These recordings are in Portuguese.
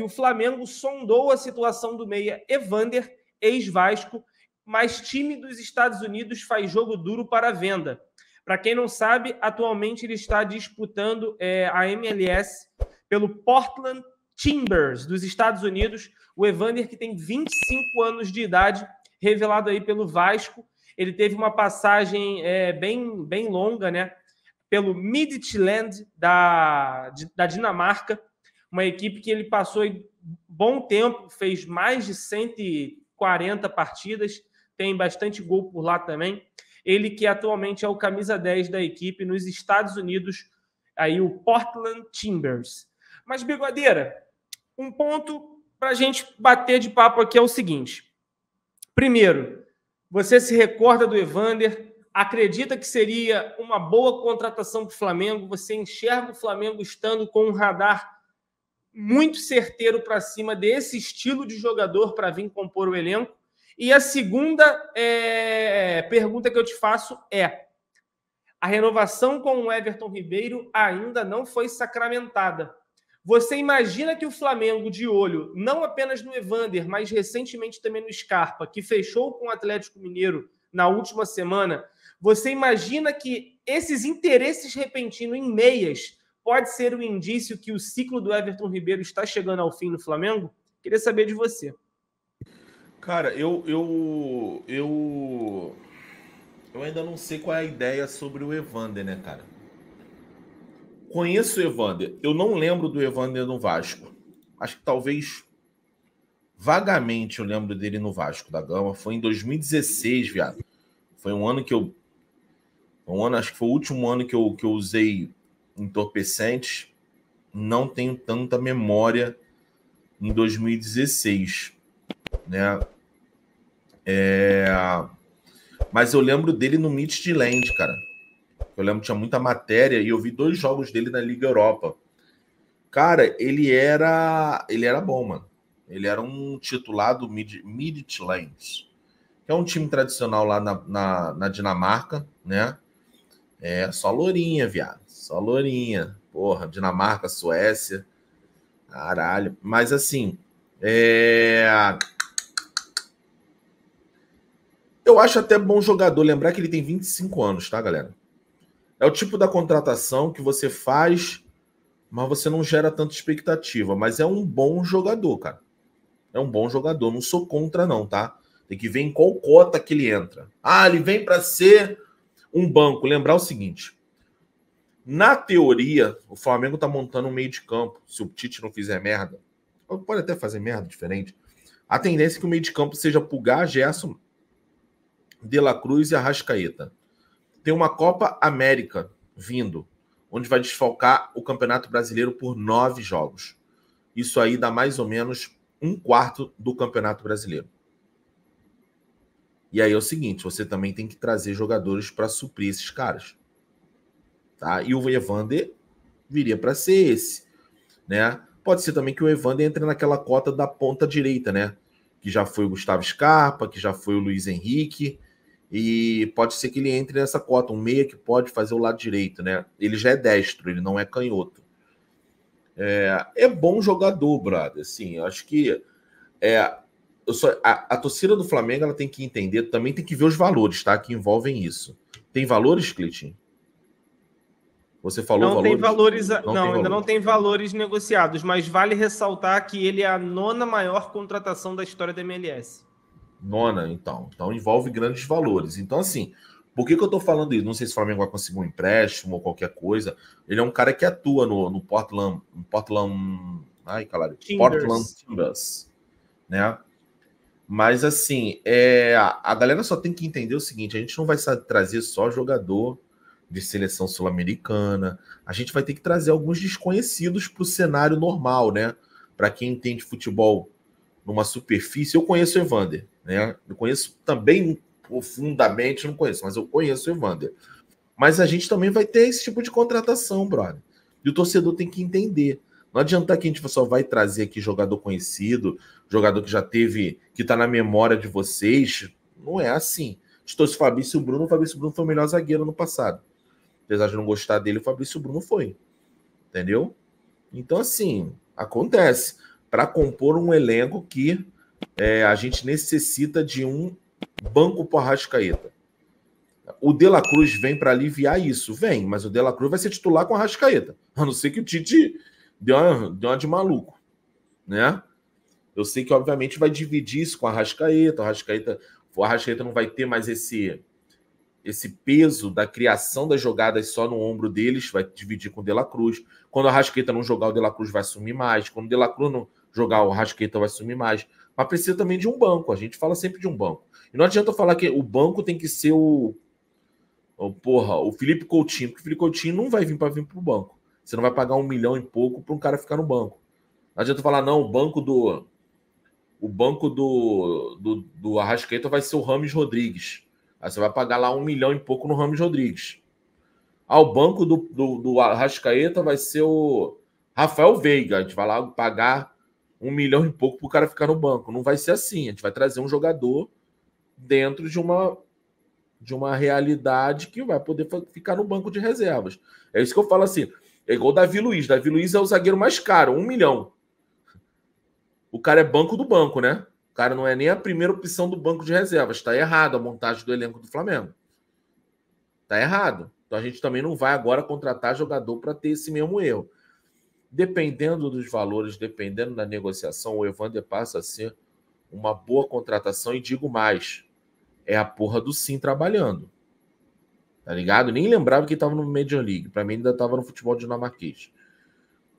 que o Flamengo sondou a situação do meia Evander, ex-Vasco, mas time dos Estados Unidos faz jogo duro para venda. Para quem não sabe, atualmente ele está disputando é, a MLS pelo Portland Timbers dos Estados Unidos. O Evander, que tem 25 anos de idade, revelado aí pelo Vasco. Ele teve uma passagem é, bem, bem longa, né? Pelo Midtjylland da, da Dinamarca uma equipe que ele passou bom tempo, fez mais de 140 partidas, tem bastante gol por lá também. Ele que atualmente é o camisa 10 da equipe nos Estados Unidos, aí o Portland Timbers. Mas, Bigodeira, um ponto para a gente bater de papo aqui é o seguinte. Primeiro, você se recorda do Evander, acredita que seria uma boa contratação para o Flamengo? Você enxerga o Flamengo estando com um radar muito certeiro para cima desse estilo de jogador para vir compor o elenco. E a segunda é, pergunta que eu te faço é: a renovação com o Everton Ribeiro ainda não foi sacramentada. Você imagina que o Flamengo, de olho não apenas no Evander, mas recentemente também no Scarpa, que fechou com o Atlético Mineiro na última semana, você imagina que esses interesses repentinos em meias pode ser um indício que o ciclo do Everton Ribeiro está chegando ao fim no Flamengo? Queria saber de você. Cara, eu eu eu eu ainda não sei qual é a ideia sobre o Evander, né, cara? Conheço o Evander. Eu não lembro do Evander no Vasco. Acho que talvez vagamente eu lembro dele no Vasco da Gama. Foi em 2016, viado. Foi um ano que eu um ano, acho que foi o último ano que eu, que eu usei entorpecentes, não tenho tanta memória em 2016, né? É... Mas eu lembro dele no Meet de Land, cara. Eu lembro que tinha muita matéria e eu vi dois jogos dele na Liga Europa. Cara, ele era ele era bom, mano. Ele era um titulado Mid Midtjylland, que é um time tradicional lá na, na, na Dinamarca, né? É, só lourinha, viado. Só lourinha. Porra, Dinamarca, Suécia. Caralho. Mas assim, é... Eu acho até bom jogador. Lembrar que ele tem 25 anos, tá, galera? É o tipo da contratação que você faz, mas você não gera tanta expectativa. Mas é um bom jogador, cara. É um bom jogador. Não sou contra, não, tá? Tem que ver em qual cota que ele entra. Ah, ele vem para ser um banco, lembrar o seguinte: na teoria, o Flamengo tá montando um meio de campo. Se o Tite não fizer merda, pode até fazer merda diferente. A tendência é que o meio de campo seja Pulgar, Gerson, De La Cruz e Arrascaeta. Tem uma Copa América vindo, onde vai desfalcar o Campeonato Brasileiro por nove jogos. Isso aí dá mais ou menos um quarto do Campeonato Brasileiro. E aí é o seguinte, você também tem que trazer jogadores para suprir esses caras. Tá? E o Evander viria para ser esse, né? Pode ser também que o Evander entre naquela cota da ponta direita, né? Que já foi o Gustavo Scarpa, que já foi o Luiz Henrique, e pode ser que ele entre nessa cota, um meia que pode fazer o lado direito, né? Ele já é destro, ele não é canhoto. É, é bom jogador, brother. Assim, acho que é, só, a, a, torcida do Flamengo ela tem que entender, também tem que ver os valores, tá? Que envolvem isso. Tem valores, Clitin? Você falou não valores? Tem valores não, não tem ainda valores. não tem valores negociados, mas vale ressaltar que ele é a nona maior contratação da história da MLS. Nona, então. Então envolve grandes valores. Então, assim, por que, que eu tô falando isso? Não sei se o Flamengo vai conseguir um empréstimo ou qualquer coisa. Ele é um cara que atua no, no Portland. No Portland. Ai, caralho. Portland Timbers. Né? Mas assim, é, a galera só tem que entender o seguinte: a gente não vai trazer só jogador de seleção sul-americana, a gente vai ter que trazer alguns desconhecidos para o cenário normal, né? Para quem entende futebol numa superfície, eu conheço o Evander, né? Eu conheço também profundamente, não conheço, mas eu conheço o Evander. Mas a gente também vai ter esse tipo de contratação, brother. E o torcedor tem que entender. Não adianta que a gente só vai trazer aqui jogador conhecido, jogador que já teve, que está na memória de vocês. Não é assim. Estou se Fabrício Bruno, o Fabrício Bruno foi o melhor zagueiro no passado. Apesar de não gostar dele, o Fabrício Bruno foi. Entendeu? Então, assim, acontece. Para compor um elenco que é, a gente necessita de um banco por Arrascaeta. O De La Cruz vem para aliviar isso, vem, mas o De La Cruz vai ser titular com a Rascaeta. A não ser que o Tite deu uma, deu uma de maluco, né? Eu sei que, obviamente, vai dividir isso com a Rascaeta. A Rascaeta, o Rascaeta não vai ter mais esse esse peso da criação das jogadas só no ombro deles, vai dividir com o De La Cruz. Quando a Rascaeta não jogar, o De La Cruz vai sumir mais. Quando o De La Cruz não jogar, o Rascaeta vai sumir mais. Mas precisa também de um banco. A gente fala sempre de um banco. E não adianta falar que o banco tem que ser o. o porra, o Felipe Coutinho, porque o Felipe Coutinho não vai vir para vir para o banco. Você não vai pagar um milhão e pouco para um cara ficar no banco. Não adianta falar, não, o banco do. O banco do, do, do Arrascaeta vai ser o Rames Rodrigues. Aí você vai pagar lá um milhão e pouco no Rames Rodrigues. Ah, o banco do, do, do Arrascaeta vai ser o Rafael Veiga. A gente vai lá pagar um milhão e pouco para o cara ficar no banco. Não vai ser assim. A gente vai trazer um jogador dentro de uma de uma realidade que vai poder ficar no banco de reservas. É isso que eu falo assim. É igual o Davi Luiz. Davi Luiz é o zagueiro mais caro, um milhão. O cara é banco do banco, né? O cara não é nem a primeira opção do banco de reservas. Está errado a montagem do elenco do Flamengo. Está errado. Então a gente também não vai agora contratar jogador para ter esse mesmo erro. Dependendo dos valores, dependendo da negociação, o Evander passa a ser uma boa contratação e digo mais, é a porra do sim trabalhando tá ligado? Nem lembrava que estava no Major League. Para mim ainda estava no futebol dinamarquês.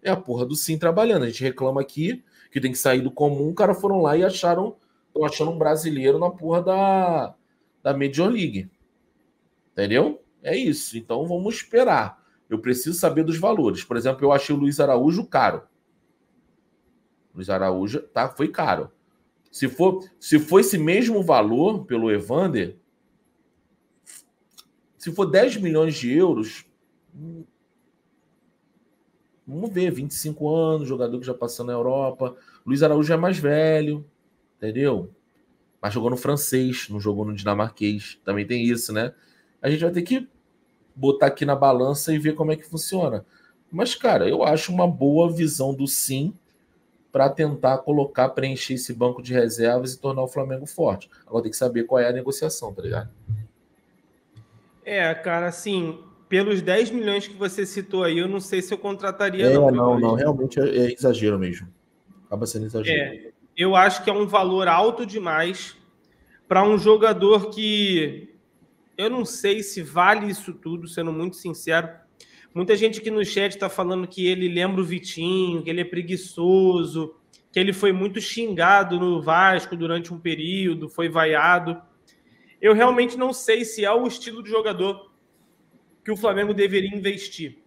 É a porra do sim trabalhando. A gente reclama aqui que tem que sair do comum. O cara foram lá e acharam, estão achando um brasileiro na porra da da Major League. Entendeu? É isso. Então vamos esperar. Eu preciso saber dos valores. Por exemplo, eu achei o Luiz Araújo caro. Luiz Araújo tá, foi caro. Se for, se for esse mesmo valor pelo Evander, se for 10 milhões de euros, vamos ver, 25 anos, jogador que já passou na Europa. Luiz Araújo é mais velho, entendeu? Mas jogou no francês, não jogou no dinamarquês. Também tem isso, né? A gente vai ter que botar aqui na balança e ver como é que funciona. Mas, cara, eu acho uma boa visão do sim para tentar colocar, preencher esse banco de reservas e tornar o Flamengo forte. Agora tem que saber qual é a negociação, tá ligado? É, cara, assim, pelos 10 milhões que você citou aí, eu não sei se eu contrataria. É, não, não, não realmente é, é, exagero mesmo. Acaba sendo exagero. É, eu acho que é um valor alto demais para um jogador que eu não sei se vale isso tudo, sendo muito sincero. Muita gente aqui no chat está falando que ele lembra o Vitinho, que ele é preguiçoso, que ele foi muito xingado no Vasco durante um período, foi vaiado eu realmente não sei se é o estilo de jogador que o Flamengo deveria investir.